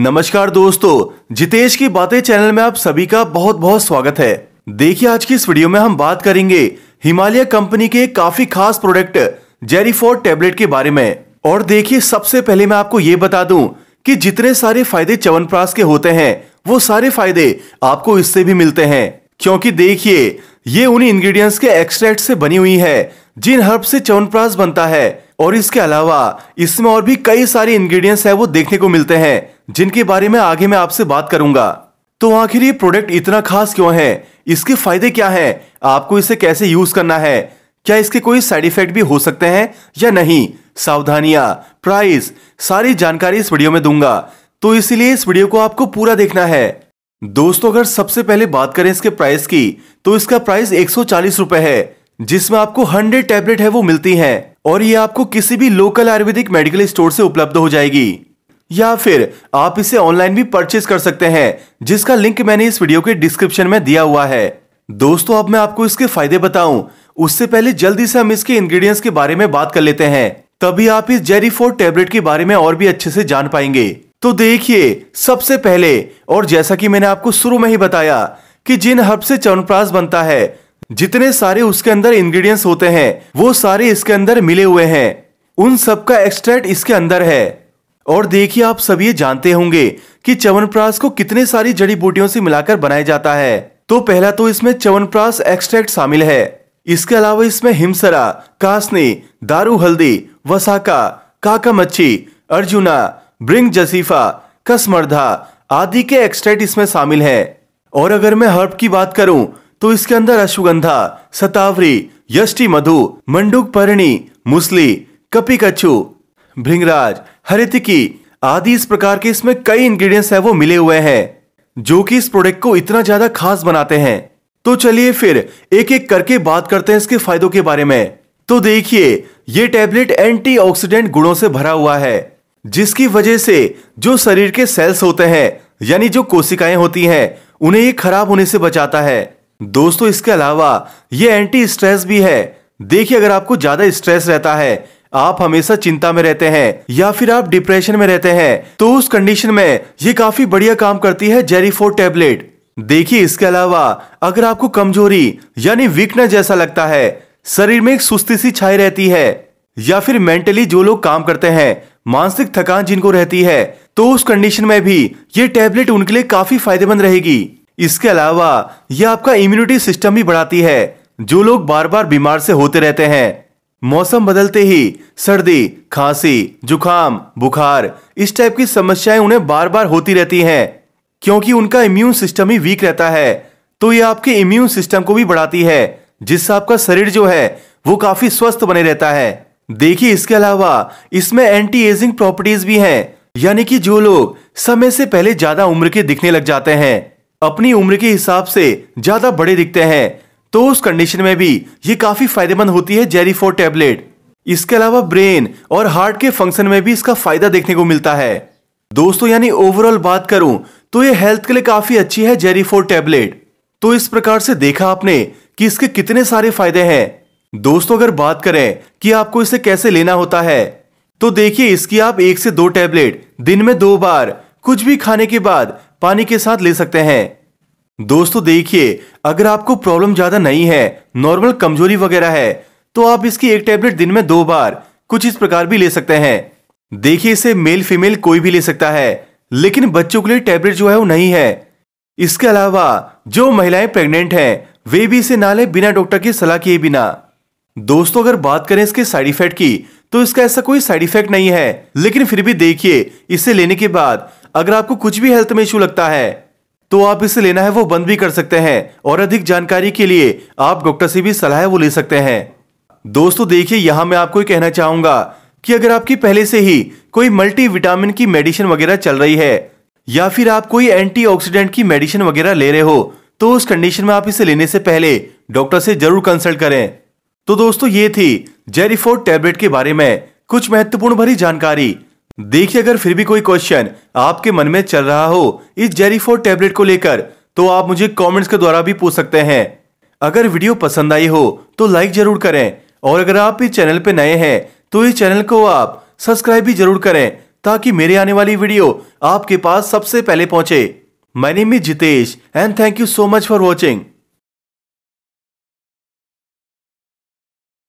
नमस्कार दोस्तों जितेश की बातें चैनल में आप सभी का बहुत बहुत स्वागत है देखिए आज की इस वीडियो में हम बात करेंगे हिमालय कंपनी के काफी खास प्रोडक्ट जेरीफोर्ड टेबलेट के बारे में और देखिए सबसे पहले मैं आपको ये बता दूं कि जितने सारे फायदे चवनप्राश के होते हैं वो सारे फायदे आपको इससे भी मिलते हैं क्योंकि देखिए ये उन्हीं इंग्रेडिएंट्स के एक्सट्रैक्ट से बनी हुई है जिन हर्ब से प्रास बनता है और इसके अलावा इसमें और भी कई सारे इंग्रेडिएंट्स है वो देखने को मिलते हैं जिनके बारे में आगे मैं आपसे बात करूंगा तो आखिर ये प्रोडक्ट इतना खास क्यों है इसके फायदे क्या है आपको इसे कैसे यूज करना है क्या इसके कोई साइड इफेक्ट भी हो सकते हैं या नहीं सावधानियां प्राइस सारी जानकारी इस वीडियो में दूंगा तो इसीलिए इस वीडियो को आपको पूरा देखना है दोस्तों अगर सबसे पहले बात करें इसके प्राइस की तो इसका प्राइस एक सौ है जिसमें आपको 100 टैबलेट है वो मिलती हैं और ये आपको किसी भी लोकल आयुर्वेदिक मेडिकल स्टोर से उपलब्ध हो जाएगी या फिर आप इसे ऑनलाइन भी परचेज कर सकते हैं जिसका लिंक मैंने इस वीडियो के डिस्क्रिप्शन में दिया हुआ है दोस्तों अब मैं आपको इसके फायदे बताऊं उससे पहले जल्दी से हम इसके इंग्रेडिएंट्स के बारे में बात कर लेते हैं तभी आप इस जेरी फोर टेबलेट के बारे में और भी अच्छे से जान पाएंगे तो देखिए सबसे पहले और जैसा कि मैंने आपको शुरू में ही बताया कि जिन हर्ब से चवनप्राश बनता है जितने सारे उसके अंदर इंग्रेडिएंट्स होते हैं वो सारे इसके अंदर मिले हुए हैं उन सबका एक्सट्रैक्ट इसके अंदर है और देखिए आप सब ये जानते होंगे कि चवनप्रास को कितने सारी जड़ी बूटियों से मिलाकर बनाया जाता है तो पहला तो इसमें चवनप्रास एक्सट्रैक्ट शामिल है इसके अलावा इसमें हिमसरा कासनी दारू हल्दी वसाका काका मच्छी अर्जुना ब्रिंग जसीफा कसमर्धा आदि के एक्सट्रैक्ट इसमें शामिल है और अगर मैं हर्ब की बात करूं तो इसके अंदर अश्वगंधा सतावरी यष्टि मधु मंडूक परणी मुसली कपी कच्छू भृंगराज हरितिकी आदि इस प्रकार के इसमें कई इंग्रेडिएंट्स है वो मिले हुए हैं जो कि इस प्रोडक्ट को इतना ज्यादा खास बनाते हैं तो चलिए फिर एक एक करके बात करते हैं इसके फायदों के बारे में तो देखिए ये टैबलेट एंटीऑक्सीडेंट गुणों से भरा हुआ है जिसकी वजह से जो शरीर के सेल्स होते हैं यानी जो कोशिकाएं होती हैं उन्हें ये खराब होने से बचाता है दोस्तों इसके अलावा ये एंटी स्ट्रेस भी है देखिए अगर आपको ज्यादा स्ट्रेस रहता है आप हमेशा चिंता में रहते हैं या फिर आप डिप्रेशन में रहते हैं तो उस कंडीशन में ये काफी बढ़िया काम करती है जेरीफोर टेबलेट देखिए इसके अलावा अगर आपको कमजोरी यानी वीकनेस जैसा लगता है शरीर में एक सुस्ती सी छाई रहती है या फिर मेंटली जो लोग काम करते हैं मानसिक थकान जिनको रहती है तो उस कंडीशन में भी ये टेबलेट उनके लिए काफी फायदेमंद रहेगी इसके अलावा यह आपका इम्यूनिटी सिस्टम भी बढ़ाती है जो लोग बार बार बीमार से होते रहते हैं मौसम बदलते ही सर्दी खांसी जुकाम बुखार इस टाइप की समस्याएं उन्हें बार बार होती रहती हैं क्योंकि उनका इम्यून सिस्टम ही वीक रहता है तो यह आपके इम्यून सिस्टम को भी बढ़ाती है जिससे आपका शरीर जो है वो काफी स्वस्थ बने रहता है देखिए इसके अलावा इसमें एंटी एजिंग प्रॉपर्टीज भी हैं यानी कि जो लोग समय से पहले ज्यादा उम्र के दिखने लग जाते हैं अपनी उम्र के हिसाब से ज्यादा बड़े दिखते हैं तो उस कंडीशन में भी ये काफी फायदेमंद होती है जेरी फोर टेबलेट इसके अलावा ब्रेन और हार्ट के फंक्शन में भी इसका फायदा देखने को मिलता है दोस्तों यानी ओवरऑल बात करूं तो ये हेल्थ के लिए काफी अच्छी है जेरी फोर टेबलेट तो इस प्रकार से देखा आपने कि इसके कितने सारे फायदे हैं दोस्तों अगर बात करें कि आपको इसे कैसे लेना होता है तो देखिए इसकी आप एक से दो टैबलेट दिन में दो बार कुछ भी खाने के बाद पानी के साथ ले सकते हैं दोस्तों देखिए अगर आपको प्रॉब्लम ज्यादा नहीं है नॉर्मल कमजोरी वगैरह है तो आप इसकी एक टेबलेट दिन में दो बार कुछ इस प्रकार भी ले सकते हैं देखिए इसे मेल फीमेल कोई भी ले सकता है लेकिन बच्चों के लिए टेबलेट जो है वो नहीं है इसके अलावा जो महिलाएं प्रेग्नेंट हैं वे भी इसे ना ले बिना डॉक्टर की सलाह किए बिना दोस्तों अगर बात करें इसके साइड इफेक्ट की तो इसका ऐसा कोई साइड इफेक्ट नहीं है लेकिन फिर भी देखिए इसे लेने के बाद अगर आपको कुछ भी हेल्थ में इश्यू लगता है तो आप इसे लेना है वो बंद भी कर सकते हैं और अधिक जानकारी के लिए आप डॉक्टर से भी सलाह वो ले सकते हैं दोस्तों देखिए यहां मैं आपको कहना चाहूंगा कि अगर आपकी पहले से ही कोई मल्टीविटामिन की मेडिसिन वगैरह चल रही है या फिर आप कोई एंटीऑक्सीडेंट की मेडिसिन वगैरह ले रहे हो तो उस कंडीशन में आप इसे लेने से पहले डॉक्टर से जरूर कंसल्ट करें तो दोस्तों ये थी जेरीफोर्ड टैबलेट के बारे में कुछ महत्वपूर्ण भरी जानकारी देखिए अगर फिर भी कोई क्वेश्चन आपके मन में चल रहा हो इस जेरीफोर टैबलेट को लेकर तो आप मुझे कमेंट्स के द्वारा भी पूछ सकते हैं अगर वीडियो पसंद आई हो तो लाइक जरूर करें और अगर आप इस चैनल पर नए हैं तो इस चैनल को आप सब्सक्राइब भी जरूर करें ताकि मेरे आने वाली वीडियो आपके पास सबसे पहले पहुंचे मैंने मी Jitesh and thank you so much for watching